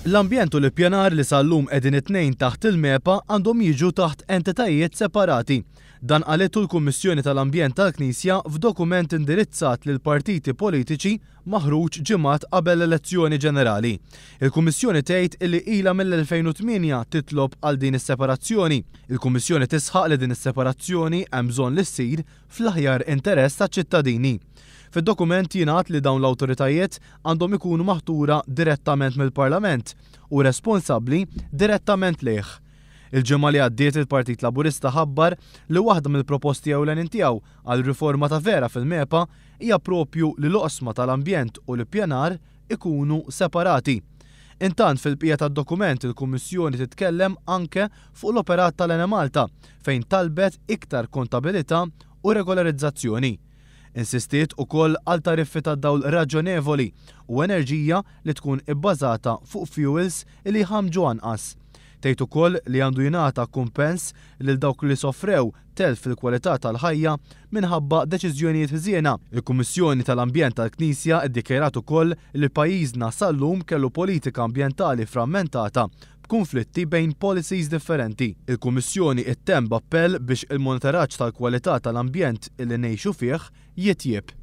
L-ambjent u l-pjanar li sallum edin it-nejn taħt il-mepa għandhom jiġu taħt entitajiet separati. Dan għaletu l-Kummissjoni tal-Ambjent tal-Knisja f'dokument indirizzat lil partiti politiċi maħruġ ġimat qabel elezzjoni ġenerali. Il-Kummissjoni tgħid illi ilha mill-2008 titlob għal din is-separazzjoni. Il-Kummissjoni tisħaq li din is-separazzjoni hemm bżonn li ssir fl-aħjar interess taċ-ċittadini. Fid-dokument jingħad li dawn l-awtoritajiet għandhom ikunu maħtura direttament mill-Parlament u responsabbli direttament lejh. il ġimgħa li għaddiet il-Partit Laburista ħabbar li waħda mill-proposti ewlenin tiegħu għal riforma ta' vera fil-MEPA hija propju li l-oqsma tal-ambjent u l-pjanar ikunu separati. Intant fil-bqija tad-dokument il-Kummissjoni titkellem anke fuq l-operat tal-Ena Malta fejn talbet iktar kontabilità u regolarizzazzjoni. Insistiet u koll għal tariffi ta' dawl raġonevoli u enerġija li tkun ibbażata fuq fuels li ħamġu anqas. Tejtu koll li għandu jinata kumpens lil dawk li soffrew telf fil-kwalità tal-ħajja minħabba deċiżjonijiet ħżiena. Il-Kummissjoni tal-Ambjent tal-Knisja ddikjerat ukoll li pajjiżna sal-lum kellu politika ambjentali frammentata konflitti bejn policies differenti. Il-Kummissjoni it-tem biex il-monitoraġġ tal-kwalità tal-ambjent illi li nejxu fih jitjib.